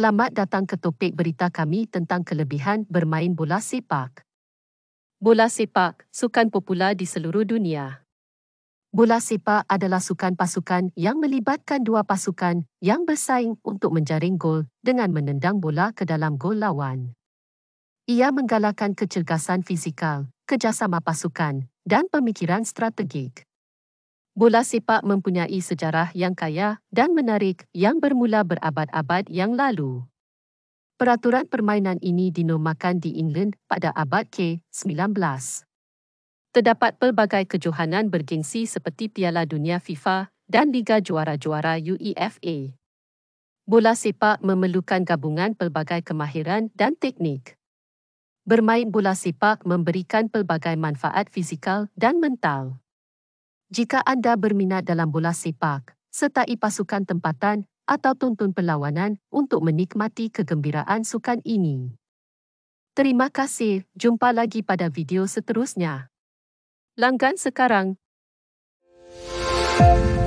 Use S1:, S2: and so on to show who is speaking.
S1: Selamat datang ke topik berita kami tentang kelebihan bermain bola sepak. Bola sepak, sukan popular di seluruh dunia. Bola sepak adalah sukan pasukan yang melibatkan dua pasukan yang bersaing untuk menjaring gol dengan menendang bola ke dalam gol lawan. Ia menggalakkan kecergasan fizikal, kerjasama pasukan, dan pemikiran strategik bola sepak mempunyai sejarah yang kaya dan menarik yang bermula berabad-abad yang lalu. Peraturan permainan ini dinomakan di England pada abad ke-19. Terdapat pelbagai kejohanan bergengsi seperti Piala Dunia FIFA dan Liga Juara-Juara UEFA. Bola sepak memerlukan gabungan pelbagai kemahiran dan teknik. Bermain bola sepak memberikan pelbagai manfaat fizikal dan mental. Jika anda berminat dalam bola sepak, setai pasukan tempatan atau tuntun perlawanan untuk menikmati kegembiraan sukan ini. Terima kasih. Jumpa lagi pada video seterusnya. Langgan sekarang. Thank you.